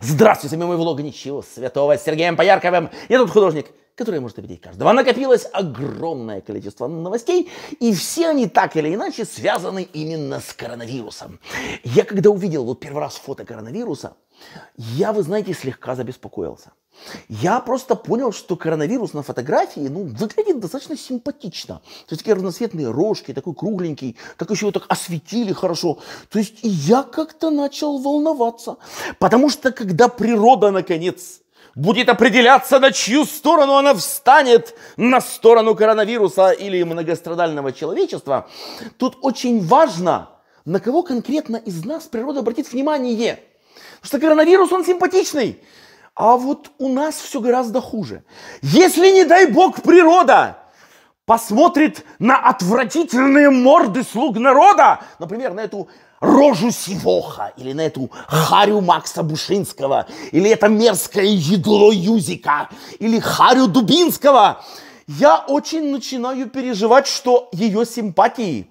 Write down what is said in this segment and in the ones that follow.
Здравствуйте, мой влог ничего святого с Сергеем Поярковым. Я тот художник, который может убедить каждого. Накопилось огромное количество новостей, и все они так или иначе связаны именно с коронавирусом. Я когда увидел вот первый раз фото коронавируса, я, вы знаете, слегка забеспокоился. Я просто понял, что коронавирус на фотографии, ну, выглядит достаточно симпатично. То есть такие разноцветные рожки, такой кругленький, так еще его так осветили хорошо. То есть я как-то начал волноваться. Потому что когда природа, наконец, будет определяться, на чью сторону она встанет, на сторону коронавируса или многострадального человечества, тут очень важно, на кого конкретно из нас природа обратит внимание – Потому что коронавирус, он симпатичный. А вот у нас все гораздо хуже. Если, не дай бог, природа посмотрит на отвратительные морды слуг народа, например, на эту рожу Сивоха, или на эту харю Макса Бушинского, или это мерзкое едло Юзика, или харю Дубинского, я очень начинаю переживать, что ее симпатии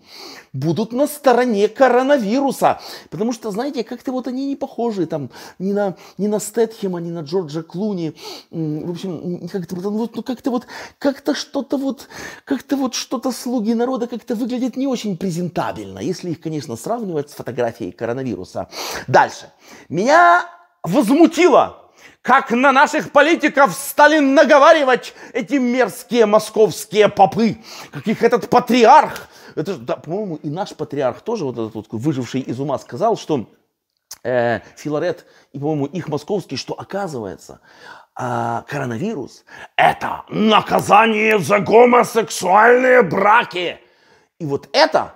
будут на стороне коронавируса. Потому что, знаете, как-то вот они не похожи там ни на, ни на Стэтхема, ни на Джорджа Клуни. В общем, как-то ну, вот, ну, как-то вот, как-то что-то вот, как-то вот что-то слуги народа как-то выглядит не очень презентабельно, если их, конечно, сравнивать с фотографией коронавируса. Дальше. Меня возмутило как на наших политиков стали наговаривать эти мерзкие московские попы, каких этот патриарх это, да, по-моему, и наш патриарх тоже, вот этот вот выживший из ума, сказал, что э, Филарет и, по-моему, их московский, что оказывается, э, коронавирус – это наказание за гомосексуальные браки. И вот это,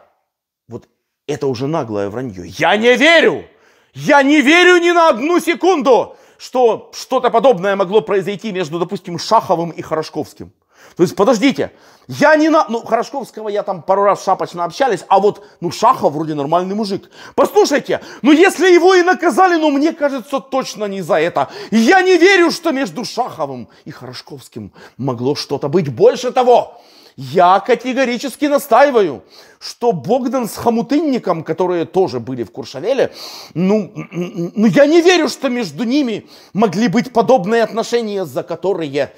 вот это уже наглое вранье. Я не верю! Я не верю ни на одну секунду, что что-то подобное могло произойти между, допустим, Шаховым и Хорошковским. То есть, подождите, я не на... Ну, Хорошковского я там пару раз шапочно общались, а вот, ну, Шахов вроде нормальный мужик. Послушайте, ну, если его и наказали, ну, мне кажется, точно не за это. Я не верю, что между Шаховым и Хорошковским могло что-то быть. Больше того, я категорически настаиваю, что Богдан с Хамутынником, которые тоже были в Куршавеле, ну, ну я не верю, что между ними могли быть подобные отношения, за которые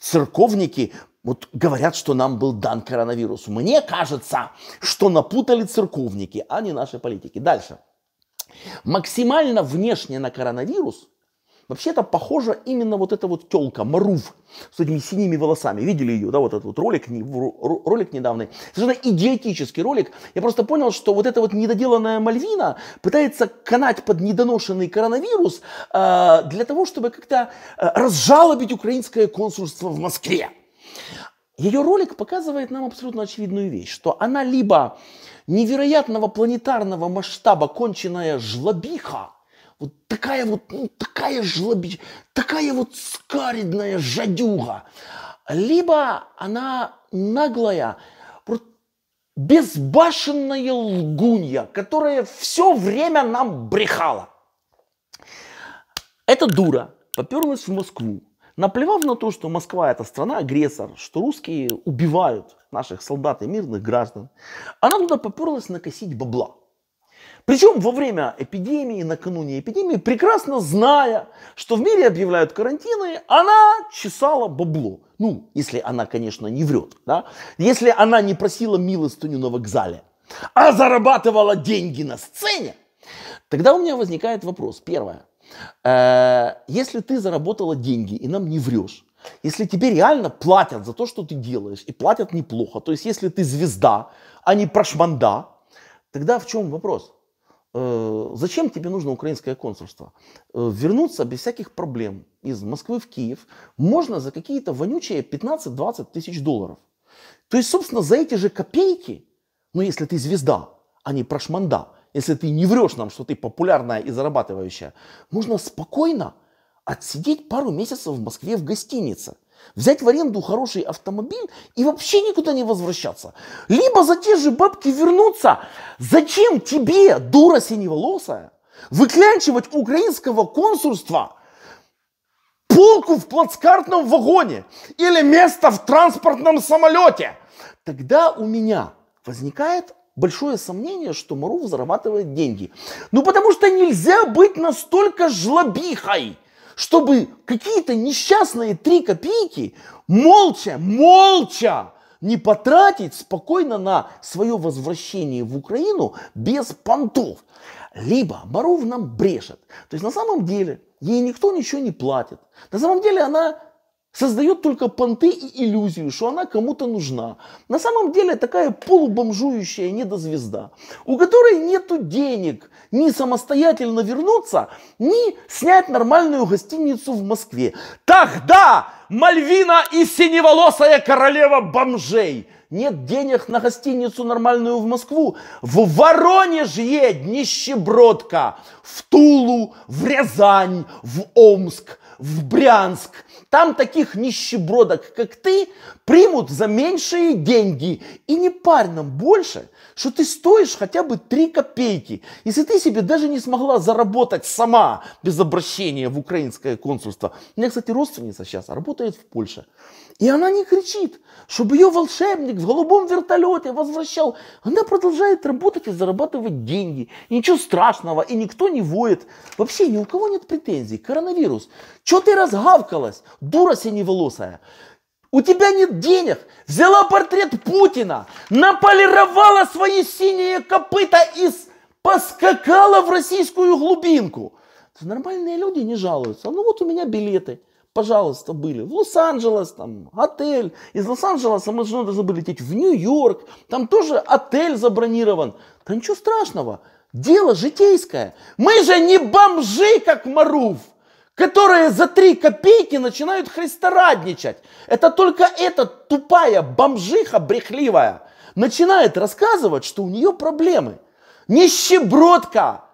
церковники вот говорят, что нам был дан коронавирус. Мне кажется, что напутали церковники, а не наши политики. Дальше. Максимально внешне на коронавирус Вообще это похоже именно вот эта вот телка, Марув, с этими синими волосами. Видели ее, да, вот этот вот ролик, ролик недавний. Совершенно идиотический ролик. Я просто понял, что вот эта вот недоделанная Мальвина пытается канать под недоношенный коронавирус э, для того, чтобы как-то э, разжалобить украинское консульство в Москве. Ее ролик показывает нам абсолютно очевидную вещь, что она либо невероятного планетарного масштаба конченная жлобиха, вот такая вот, ну, такая жлобич, такая вот скаридная жадюга. Либо она наглая, безбашенная лгунья, которая все время нам брехала. Эта дура поперлась в Москву, наплевав на то, что Москва это страна-агрессор, что русские убивают наших солдат и мирных граждан. Она туда поперлась накосить бабла. Причем во время эпидемии, накануне эпидемии, прекрасно зная, что в мире объявляют карантины, она чесала бабло. Ну, если она, конечно, не врет. Да? Если она не просила милостыню на вокзале, а зарабатывала деньги на сцене, тогда у меня возникает вопрос. Первое. Э, если ты заработала деньги и нам не врешь, если тебе реально платят за то, что ты делаешь, и платят неплохо, то есть если ты звезда, а не прошманда, тогда в чем вопрос? Э, зачем тебе нужно украинское консульство? Э, вернуться без всяких проблем из Москвы в Киев можно за какие-то вонючие 15-20 тысяч долларов. То есть, собственно, за эти же копейки, ну если ты звезда, а не прошманда, если ты не врешь нам, что ты популярная и зарабатывающая, можно спокойно отсидеть пару месяцев в Москве в гостинице – Взять в аренду хороший автомобиль и вообще никуда не возвращаться. Либо за те же бабки вернуться. Зачем тебе, дура синеволосая, выклянчивать у украинского консульства полку в плацкартном вагоне или место в транспортном самолете? Тогда у меня возникает большое сомнение, что Мару зарабатывает деньги. Ну потому что нельзя быть настолько жлобихой – чтобы какие-то несчастные три копейки молча, молча не потратить спокойно на свое возвращение в Украину без понтов. Либо Баров нам брешет. То есть на самом деле ей никто ничего не платит. На самом деле она создает только понты и иллюзию, что она кому-то нужна. На самом деле такая полубомжующая недозвезда, у которой нету денег ни самостоятельно вернуться, ни снять нормальную гостиницу в Москве. Тогда Мальвина и синеволосая королева бомжей. Нет денег на гостиницу нормальную в Москву. В Воронеж едь, нищебродка. В Тулу, в Рязань, в Омск – в Брянск. Там таких нищебродок, как ты, примут за меньшие деньги. И не парь нам больше, что ты стоишь хотя бы 3 копейки. Если ты себе даже не смогла заработать сама без обращения в украинское консульство. У меня, кстати, родственница сейчас работает в Польше. И она не кричит, чтобы ее волшебник в голубом вертолете возвращал. Она продолжает работать и зарабатывать деньги. И ничего страшного, и никто не воет. Вообще ни у кого нет претензий. Коронавирус. Че ты разгавкалась, дура синеволосая? У тебя нет денег. Взяла портрет Путина, наполировала свои синие копыта и поскакала в российскую глубинку. Нормальные люди не жалуются. Ну вот у меня билеты пожалуйста, были в Лос-Анджелес, там отель. Из Лос-Анджелеса мы с женой должны были лететь в Нью-Йорк, там тоже отель забронирован. Да ничего страшного, дело житейское. Мы же не бомжи, как Маруф которые за три копейки начинают христорадничать. Это только эта тупая бомжиха брехливая начинает рассказывать, что у нее проблемы. Нищебродка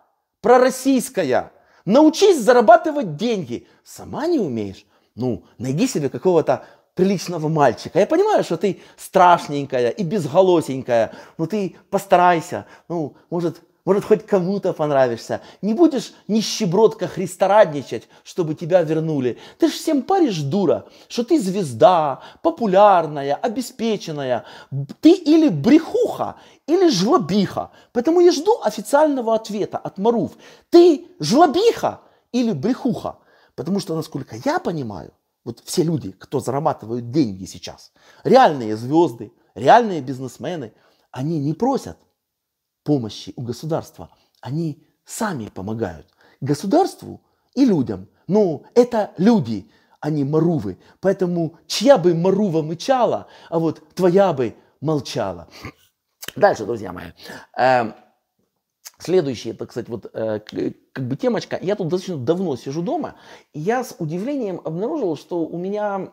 пророссийская. Научись зарабатывать деньги. Сама не умеешь. Ну, найди себе какого-то приличного мальчика. Я понимаю, что ты страшненькая и безголосенькая, но ты постарайся. Ну, может, может хоть кому-то понравишься. Не будешь нищебродка христорадничать, чтобы тебя вернули. Ты же всем паришь дура, что ты звезда, популярная, обеспеченная. Ты или брехуха, или жлобиха. Поэтому я жду официального ответа от Маруф. Ты жлобиха или брехуха? Потому что, насколько я понимаю, вот все люди, кто зарабатывают деньги сейчас, реальные звезды, реальные бизнесмены, они не просят помощи у государства, они сами помогают государству и людям. Но ну, это люди, а не марувы. Поэтому чья бы марува мычала, а вот твоя бы молчала. Дальше, друзья мои. Эм, Следующее, так сказать, вот э, как бы темочка. Я тут достаточно давно сижу дома, и я с удивлением обнаружил, что у меня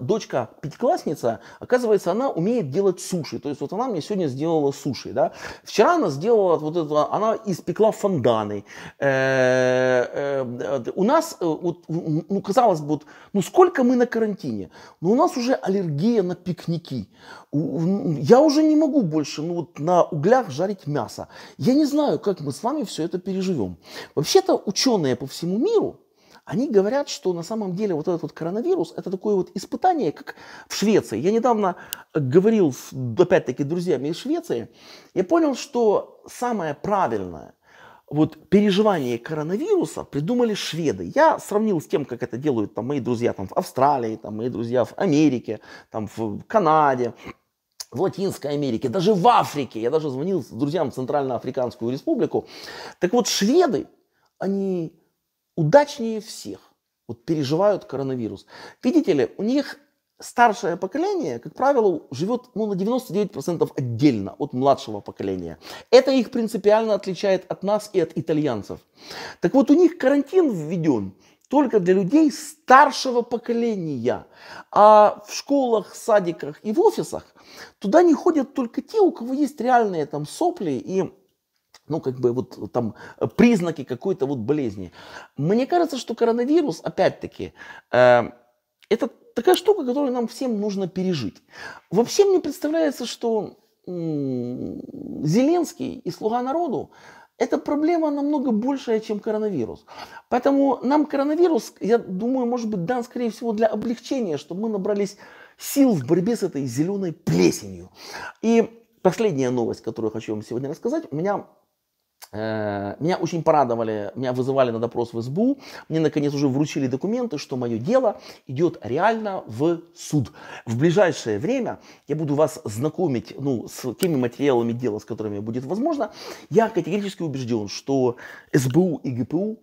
дочка пятиклассница, оказывается, она умеет делать суши. То есть вот она мне сегодня сделала суши, да. Вчера она сделала вот это, она испекла фонданы. Э, э, у нас, э, вот, ну, казалось бы, вот, ну сколько мы на карантине? Но у нас уже аллергия на пикники. Я уже не могу больше ну, вот, на углях жарить мясо. Я не знаю, как мы с вами все это переживем. Вообще-то ученые по всему миру, они говорят, что на самом деле вот этот вот коронавирус это такое вот испытание, как в Швеции. Я недавно говорил с, опять-таки, друзьями из Швеции, я понял, что самое правильное вот переживание коронавируса придумали шведы. Я сравнил с тем, как это делают там мои друзья там в Австралии, там мои друзья в Америке, там в Канаде, в Латинской Америке, даже в Африке. Я даже звонил друзьям в Центральноафриканскую республику. Так вот, шведы они удачнее всех вот переживают коронавирус. Видите ли, у них старшее поколение, как правило, живет ну, на 99% отдельно от младшего поколения. Это их принципиально отличает от нас и от итальянцев. Так вот, у них карантин введен только для людей старшего поколения. А в школах, садиках и в офисах туда не ходят только те, у кого есть реальные там сопли и ну, как бы вот там э, признаки какой-то вот болезни. Мне кажется, что коронавирус, опять-таки, э, это такая штука, которую нам всем нужно пережить. Вообще мне представляется, что м Зеленский и «Слуга народу» эта проблема намного большая, чем коронавирус. Поэтому нам коронавирус, я думаю, может быть дан, скорее всего, для облегчения, чтобы мы набрались сил в борьбе с этой зеленой плесенью. И последняя новость, которую хочу вам сегодня рассказать. У меня Э, меня очень порадовали, меня вызывали на допрос в СБУ, мне наконец уже вручили документы, что мое дело идет реально в суд. В ближайшее время я буду вас знакомить ну, с теми материалами дела, с которыми будет возможно. Я категорически убежден, что СБУ и ГПУ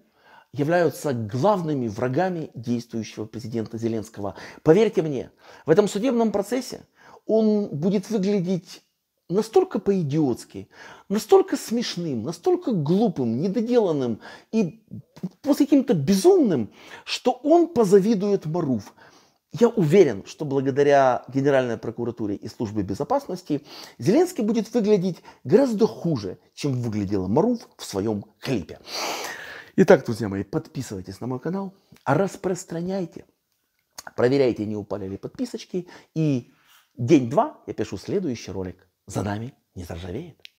являются главными врагами действующего президента Зеленского. Поверьте мне, в этом судебном процессе он будет выглядеть настолько по-идиотски, настолько смешным, настолько глупым, недоделанным и вот каким-то безумным, что он позавидует Маруф. Я уверен, что благодаря Генеральной прокуратуре и службе безопасности Зеленский будет выглядеть гораздо хуже, чем выглядела Маруф в своем клипе. Итак, друзья мои, подписывайтесь на мой канал, распространяйте, проверяйте, не упали ли подписочки, и день-два я пишу следующий ролик за нами не заржавеет.